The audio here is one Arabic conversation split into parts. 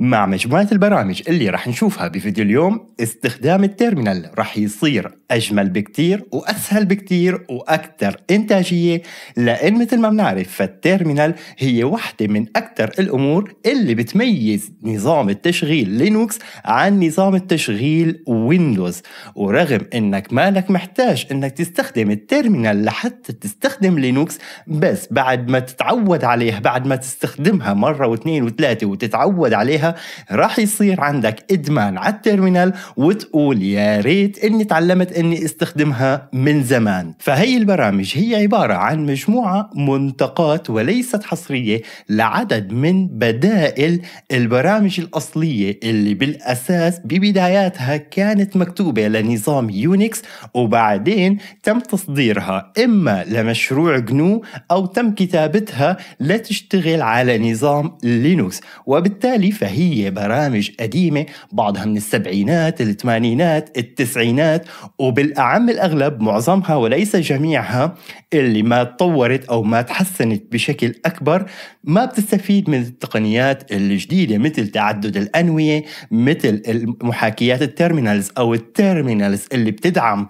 مع مجموعة البرامج اللي راح نشوفها بفيديو اليوم استخدام التيرمينال راح يصير أجمل بكتير وأسهل بكتير وأكثر إنتاجية لأن مثل ما بنعرف فالتيرمينال هي واحدة من أكثر الأمور اللي بتميز نظام التشغيل لينوكس عن نظام التشغيل ويندوز ورغم أنك مالك محتاج أنك تستخدم التيرمينال لحتى تستخدم لينوكس بس بعد ما تتعود عليها بعد ما تستخدمها مرة واثنين وثلاثة وتتعود عليها راح يصير عندك إدمان على التيرمينال وتقول يا ريت إني تعلمت إني استخدمها من زمان فهي البرامج هي عبارة عن مجموعة منتقات وليست حصرية لعدد من بدائل البرامج الأصلية اللي بالأساس ببداياتها كانت مكتوبة لنظام يونكس وبعدين تم تصديرها إما لمشروع جنو أو تم كتابتها لتشتغل على نظام لينوكس وبالتالي فهي هي برامج قديمة بعضها من السبعينات الثمانينات التسعينات وبالأعم الأغلب معظمها وليس جميعها اللي ما تطورت أو ما تحسنت بشكل أكبر ما بتستفيد من التقنيات الجديدة مثل تعدد الأنوية مثل محاكيات التيرمينالز أو التيرمينالز اللي بتدعم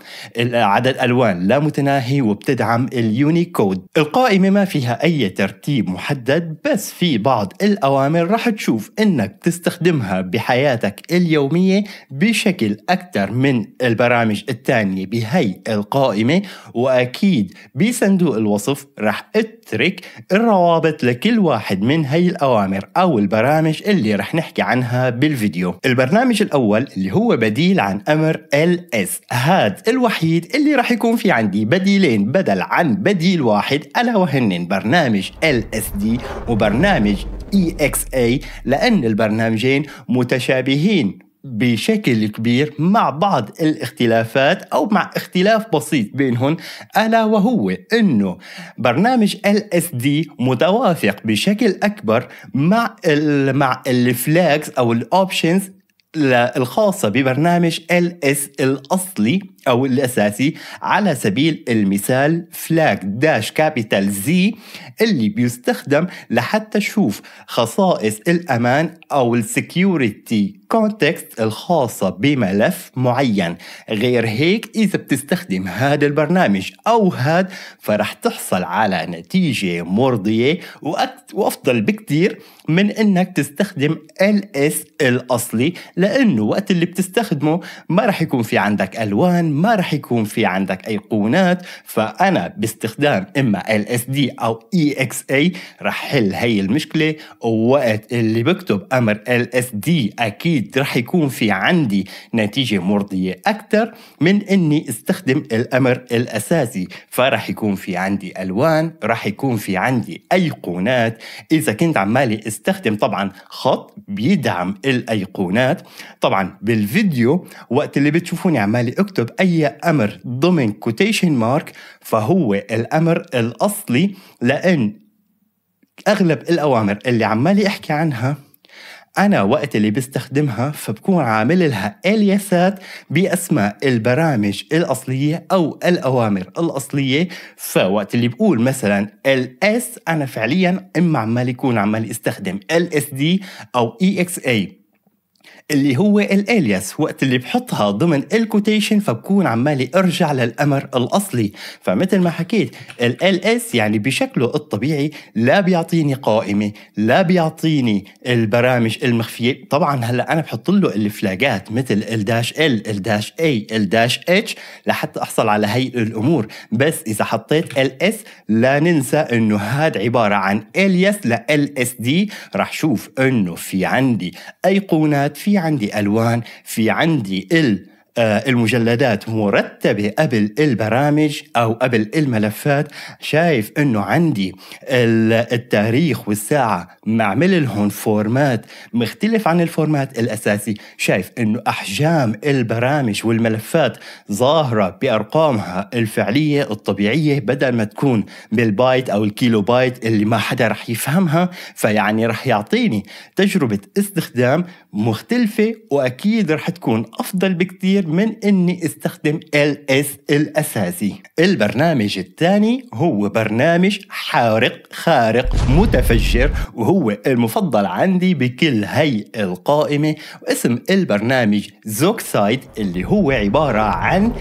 عدد ألوان لا متناهي وبتدعم اليونيكود القائمة ما فيها أي ترتيب محدد بس في بعض الأوامر رح تشوف إنك بتستخدمها بحياتك اليومية بشكل أكثر من البرامج الثانية بهي القائمة وأكيد بصندوق الوصف رح اترك الروابط لكل واحد من هي الأوامر أو البرامج اللي رح نحكي عنها بالفيديو البرنامج الأول اللي هو بديل عن أمر LS هذا الوحيد اللي رح يكون في عندي بديلين بدل عن بديل واحد ألا وهن برنامج LSD وبرنامج EXA لأن البرنامجين متشابهين بشكل كبير مع بعض الاختلافات او مع اختلاف بسيط بينهم الا وهو انه برنامج ال اس دي متوافق بشكل اكبر مع الـ مع الفلاجز او الاوبشنز الخاصة ببرنامج LS الأصلي أو الأساسي على سبيل المثال فلاج داش كابيتال زي اللي بيستخدم لحتى تشوف خصائص الأمان أو السكيورتي context الخاصة بملف معين غير هيك إذا بتستخدم هذا البرنامج أو هاد فرح تحصل على نتيجة مرضية وأفضل بكتير من إنك تستخدم LS الأصلي لأنه وقت اللي بتستخدمه ما رح يكون في عندك ألوان ما رح يكون في عندك أيقونات فأنا باستخدام إما LSD أو EXA رح حل هي المشكلة ووقت اللي بكتب أمر LSD أكيد اكيد راح يكون في عندي نتيجه مرضيه اكثر من اني استخدم الامر الاساسي فراح يكون في عندي الوان راح يكون في عندي ايقونات اذا كنت عمالي استخدم طبعا خط بيدعم الايقونات طبعا بالفيديو وقت اللي بتشوفوني عمالي اكتب اي امر ضمن كوتيشن مارك فهو الامر الاصلي لان اغلب الاوامر اللي عمالي احكي عنها أنا وقت اللي بستخدمها فبكون عامل لها اليسات بأسماء البرامج الأصلية أو الأوامر الأصلية فوقت اللي بقول مثلا الاس أنا فعليا إما عمال يكون عمال استخدم LSD أو EXA اللي هو الالياس وقت اللي بحطها ضمن الكوتيشن فبكون عمالي ارجع للامر الاصلي فمثل ما حكيت ال اس يعني بشكله الطبيعي لا بيعطيني قائمه لا بيعطيني البرامج المخفيه طبعا هلا انا بحط له الفلاجات مثل الداش ال الداش اي الداش اتش لحتى احصل على هي الامور بس اذا حطيت ال اس لا ننسى انه هذا عباره عن الياس ل اس دي رح شوف انه في عندي ايقونات في في عندي الوان في عندي ال آه، المجلدات مرتبة قبل البرامج أو قبل الملفات شايف أنه عندي التاريخ والساعة معمل لهم فورمات مختلف عن الفورمات الأساسي شايف أنه أحجام البرامج والملفات ظاهرة بأرقامها الفعلية الطبيعية بدل ما تكون بالبايت أو الكيلو بايت اللي ما حدا رح يفهمها فيعني رح يعطيني تجربة استخدام مختلفة وأكيد رح تكون أفضل بكتير متأكد من أني استخدم LS الأساسي البرنامج الثاني هو برنامج حارق خارق متفجر وهو المفضل عندي بكل هي القائمة واسم البرنامج زوكسايد اللي هو عبارة عن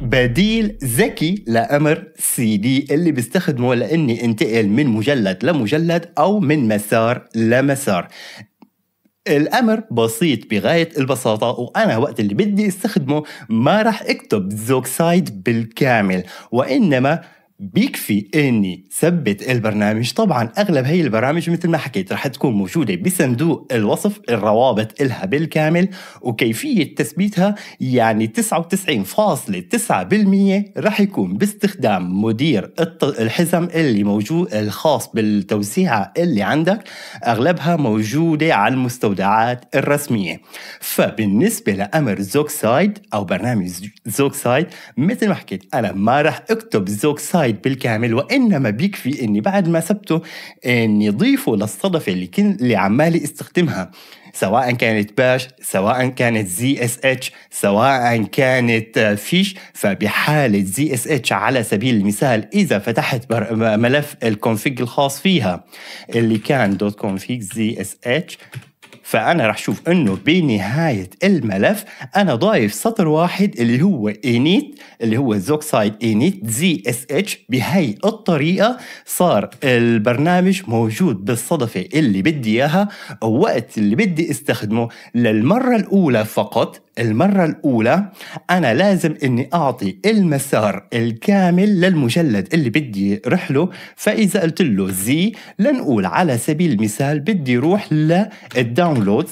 بديل ذكي لامر سي دي اللي بستخدمه لاني انتقل من مجلد لمجلد او من مسار لمسار الامر بسيط بغايه البساطه وانا وقت اللي بدي استخدمه ما راح اكتب زوكسايد بالكامل وانما بيكفي اني ثبت البرنامج طبعا اغلب هي البرامج مثل ما حكيت رح تكون موجودة بصندوق الوصف الروابط إلها بالكامل وكيفية تثبيتها يعني 99.9% رح يكون باستخدام مدير الحزم اللي موجود الخاص بالتوزيعة اللي عندك أغلبها موجودة على المستودعات الرسمية فبالنسبة لأمر زوكسايد أو برنامج زوكسايد مثل ما حكيت أنا ما رح أكتب زوكسايد الوايد بالكامل وانما بيكفي اني بعد ما ثبته اني ضيفه للصدفه اللي كنت اللي عمالي استخدمها سواء كانت باش سواء كانت زي اس اتش سواء كانت فيش فبحالة زي اس اتش على سبيل المثال إذا فتحت ملف الكونفيج الخاص فيها اللي كان دوت كونفيج زي اس اتش فانا راح اشوف انه بنهايه الملف انا ضايف سطر واحد اللي هو انيت اللي هو زوكسايد انيت زي اس اتش بهي الطريقه صار البرنامج موجود بالصدفه اللي بدي اياها وقت اللي بدي استخدمه للمره الاولى فقط المرة الأولى أنا لازم إني أعطي المسار الكامل للمجلد اللي بدي رحله فإذا قلت له زي لنقول على سبيل المثال بدي روح للداون داونلود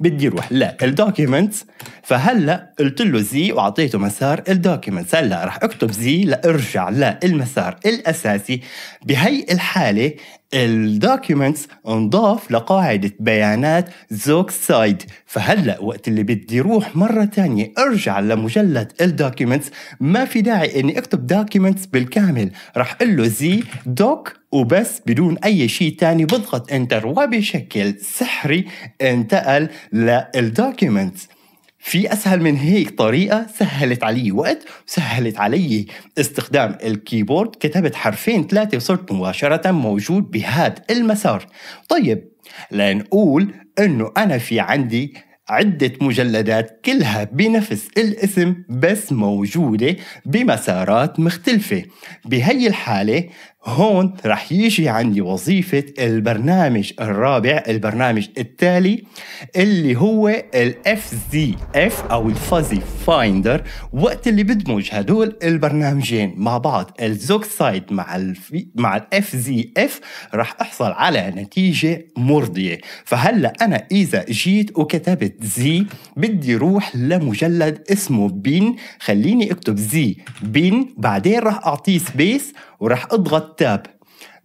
بدي اروح الدوكيمنت فهلا قلت له زي واعطيته مسار الدوكيمنت هلا رح اكتب زي لارجع للمسار الاساسي بهي الحاله الدوكيومنتس انضاف لقاعدة بيانات زوك سايد فهلأ وقت اللي بدي روح مرة تانية ارجع لمجلد الدوكيومنتس ما في داعي اني اكتب دوكيومنتس بالكامل رح قله زي دوك وبس بدون اي شيء تاني بضغط انتر وبشكل سحري انتقل للدوكيومنتس في اسهل من هيك طريقه سهلت علي وقت وسهلت علي استخدام الكيبورد كتبت حرفين ثلاثه وصرت مباشره موجود بهذا المسار طيب لنقول انه انا في عندي عدة مجلدات كلها بنفس الاسم بس موجودة بمسارات مختلفة بهي الحالة هون رح يجي عندي وظيفة البرنامج الرابع البرنامج التالي اللي هو الـ FZF او الفازي فايندر وقت اللي بدمج هدول البرنامجين مع بعض الزوك سايد مع الـ مع الـ FZF رح احصل على نتيجة مرضية فهلا انا اذا جيت وكتبت زي بدي روح لمجلد اسمه بين خليني اكتب زي بين بعدين رح اعطيه سبيس وراح اضغط تاب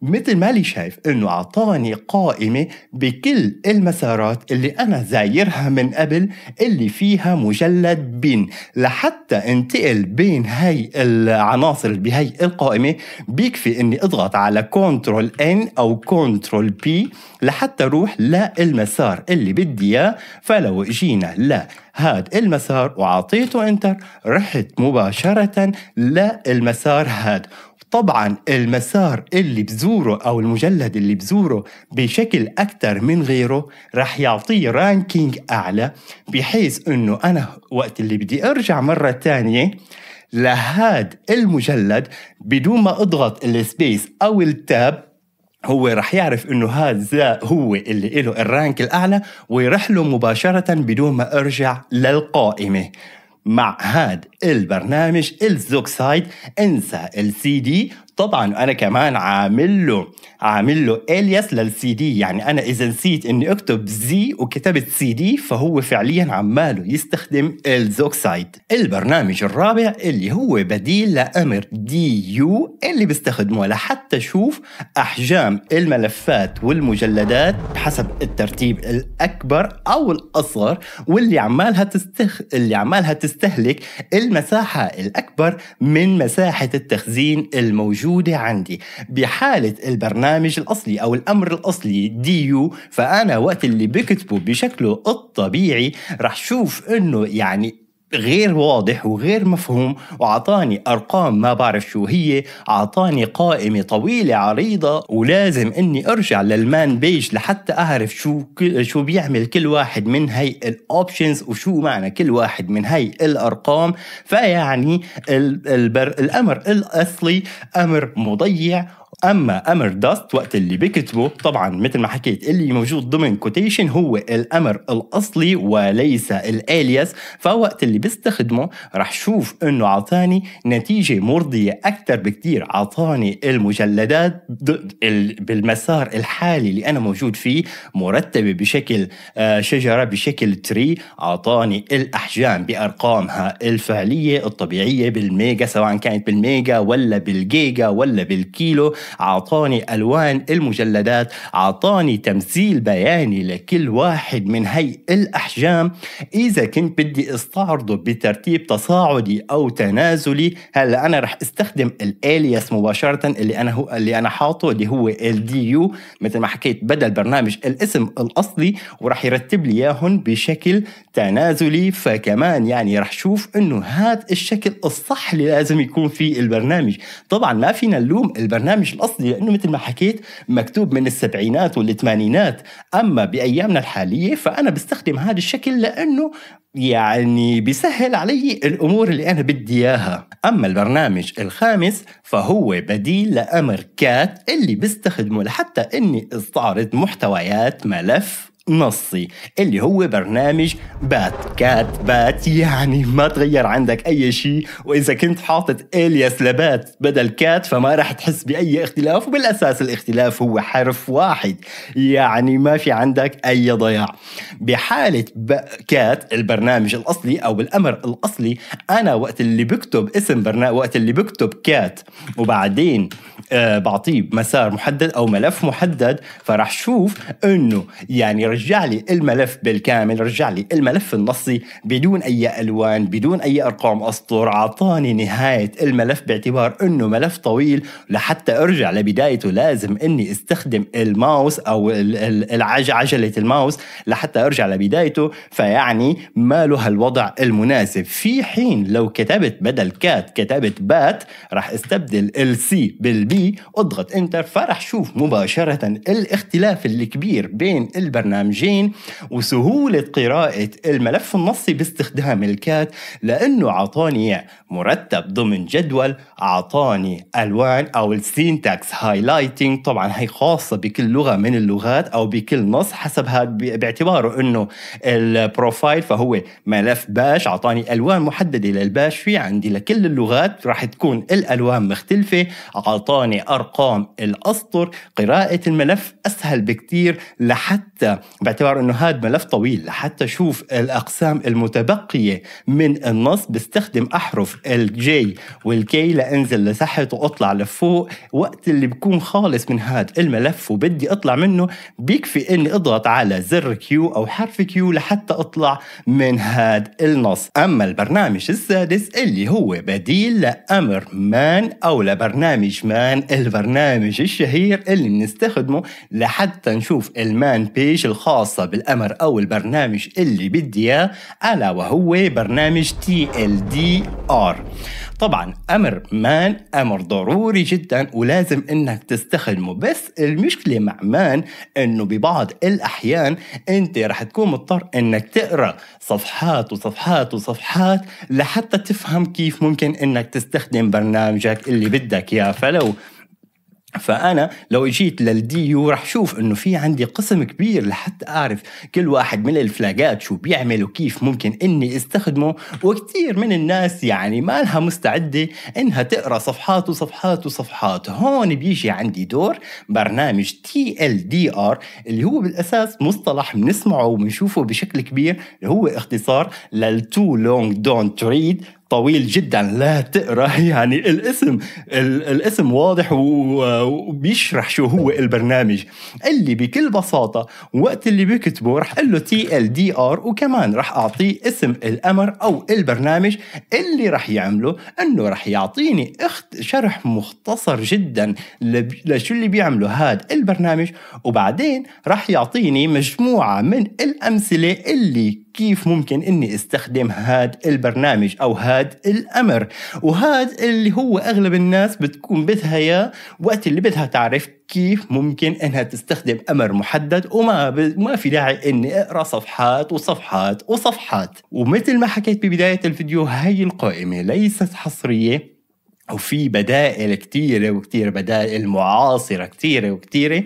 مثل ما لي شايف انه اعطاني قائمة بكل المسارات اللي انا زايرها من قبل اللي فيها مجلد بين لحتى انتقل بين هاي العناصر بهاي القائمة بيكفي اني اضغط على كنترول ان او كنترول بي لحتى اروح للمسار اللي بدي اياه فلو جينا لا هاد المسار وعطيته انتر رحت مباشرة للمسار هاد طبعا المسار اللي بزوره او المجلد اللي بزوره بشكل اكثر من غيره رح يعطيه رانكينج اعلى بحيث انه انا وقت اللي بدي ارجع مره ثانيه لهاد المجلد بدون ما اضغط السبيس او التاب هو رح يعرف انه هذا هو اللي له الرانك الاعلى ويرحله مباشره بدون ما ارجع للقائمه مع هاد البرنامج الزوكسايد انسى السي دي طبعا انا كمان عامل له عامل له الياس للسي دي يعني انا اذا نسيت اني اكتب زي وكتبت سي دي فهو فعليا عماله يستخدم الزوكسايد البرنامج الرابع اللي هو بديل لامر دي يو اللي بيستخدمه لحتى شوف احجام الملفات والمجلدات بحسب الترتيب الاكبر او الاصغر واللي عمالها تستخ... اللي عمالها تستهلك المساحه الاكبر من مساحه التخزين الموجود موجودة عندي بحالة البرنامج الأصلي أو الأمر الأصلي دي يو فأنا وقت اللي بكتبه بشكله الطبيعي رح شوف أنه يعني غير واضح وغير مفهوم وعطاني ارقام ما بعرف شو هي عطاني قائمه طويله عريضه ولازم اني ارجع للمان بيج لحتى اعرف شو شو بيعمل كل واحد من هي الاوبشنز وشو معنى كل واحد من هي الارقام فيعني البر الامر الاصلي امر مضيع اما امر داست وقت اللي بكتبه طبعا مثل ما حكيت اللي موجود ضمن كوتيشن هو الامر الاصلي وليس الالياس فوقت اللي بستخدمه رح شوف انه عطاني نتيجه مرضيه اكثر بكثير عطاني المجلدات بالمسار الحالي اللي انا موجود فيه مرتبه بشكل آه، شجره بشكل تري عطاني الاحجام بارقامها الفعليه الطبيعيه بالميجا سواء كانت بالميجا ولا بالجيجا ولا بالكيلو أعطاني ألوان المجلدات أعطاني تمثيل بياني لكل واحد من هي الأحجام إذا كنت بدي استعرضه بترتيب تصاعدي أو تنازلي هلا أنا رح استخدم الالياس مباشرة اللي أنا هو اللي أنا حاطه اللي هو يو مثل ما حكيت بدل برنامج الاسم الأصلي ورح يرتب لي إياهم بشكل تنازلي فكمان يعني رح شوف إنه هذا الشكل الصح اللي لازم يكون فيه البرنامج طبعا ما فينا نلوم البرنامج الاصلي لانه مثل ما حكيت مكتوب من السبعينات والثمانينات اما بايامنا الحاليه فانا بستخدم هذا الشكل لانه يعني بيسهل علي الامور اللي انا بدي اياها اما البرنامج الخامس فهو بديل لامر كات اللي بستخدمه لحتى اني استعرض محتويات ملف نصي اللي هو برنامج بات كات بات يعني ما تغير عندك اي شيء واذا كنت حاطط الياس لبات بدل كات فما راح تحس باي اختلاف وبالاساس الاختلاف هو حرف واحد يعني ما في عندك اي ضياع بحالة كات البرنامج الاصلي او بالامر الاصلي انا وقت اللي بكتب اسم برنامج وقت اللي بكتب كات وبعدين آه بعطيه مسار محدد او ملف محدد فراح شوف انه يعني رجع لي الملف بالكامل رجع لي الملف النصي بدون أي ألوان بدون أي أرقام أسطر أعطاني نهاية الملف باعتبار أنه ملف طويل لحتى أرجع لبدايته لازم أني استخدم الماوس أو عجلة الماوس لحتى أرجع لبدايته فيعني ما له هالوضع المناسب في حين لو كتبت بدل كات كتبت بات راح استبدل السي بالبي اضغط انتر فراح شوف مباشرة الاختلاف الكبير بين البرنامج البرنامجين وسهولة قراءة الملف النصي باستخدام الكات لأنه أعطاني مرتب ضمن جدول أعطاني ألوان أو السينتاكس هايلايتنج طبعا هي خاصة بكل لغة من اللغات أو بكل نص حسب هذا باعتباره أنه البروفايل فهو ملف باش أعطاني ألوان محددة للباش في عندي لكل اللغات راح تكون الألوان مختلفة أعطاني أرقام الأسطر قراءة الملف أسهل بكتير لحتى باعتبار انه هذا ملف طويل لحتى شوف الاقسام المتبقيه من النص بستخدم احرف الجي والكي لانزل لتحت واطلع لفوق وقت اللي بكون خالص من هذا الملف وبدي اطلع منه بيكفي اني اضغط على زر كيو او حرف كيو لحتى اطلع من هذا النص اما البرنامج السادس اللي هو بديل لامر مان او لبرنامج مان البرنامج الشهير اللي بنستخدمه لحتى نشوف المان بيج الخاصة بالأمر أو البرنامج اللي بدي إياه ألا وهو برنامج TLDR طبعا أمر مان أمر ضروري جدا ولازم إنك تستخدمه بس المشكلة مع مان إنه ببعض الأحيان أنت رح تكون مضطر إنك تقرأ صفحات وصفحات وصفحات لحتى تفهم كيف ممكن إنك تستخدم برنامجك اللي بدك إياه فلو فانا لو جيت للدي يو راح شوف انه في عندي قسم كبير لحتى اعرف كل واحد من الفلاجات شو بيعمل وكيف ممكن اني استخدمه وكثير من الناس يعني ما لها مستعده انها تقرا صفحات وصفحات وصفحات هون بيجي عندي دور برنامج تي ال دي ار اللي هو بالاساس مصطلح بنسمعه وبنشوفه بشكل كبير اللي هو اختصار للتو لونج دونت ريد طويل جدا لا تقرا يعني الاسم الاسم واضح وبيشرح شو هو البرنامج اللي بكل بساطه وقت اللي بكتبه رح قله تي ال دي ار وكمان رح اعطيه اسم الامر او البرنامج اللي رح يعمله انه رح يعطيني اخت شرح مختصر جدا لشو اللي بيعمله هذا البرنامج وبعدين رح يعطيني مجموعه من الامثله اللي كيف ممكن اني استخدم هاد البرنامج او هاد الامر وهاد اللي هو اغلب الناس بتكون بدها اياه وقت اللي بدها تعرف كيف ممكن انها تستخدم امر محدد وما ب... ما في داعي اني اقرا صفحات وصفحات وصفحات ومثل ما حكيت ببدايه الفيديو هاي القائمه ليست حصريه وفي بدائل كتيرة وكتير بدائل معاصرة كتيرة وكتيرة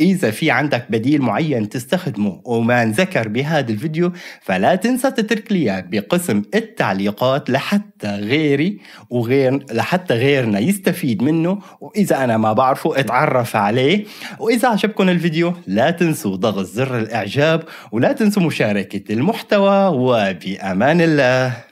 إذا في عندك بديل معين تستخدمه وما انذكر بهذا الفيديو فلا تنسى تترك لي بقسم التعليقات لحتى غيري وغير لحتى غيرنا يستفيد منه وإذا أنا ما بعرفه اتعرف عليه وإذا عجبكم الفيديو لا تنسوا ضغط زر الإعجاب ولا تنسوا مشاركة المحتوى وبأمان الله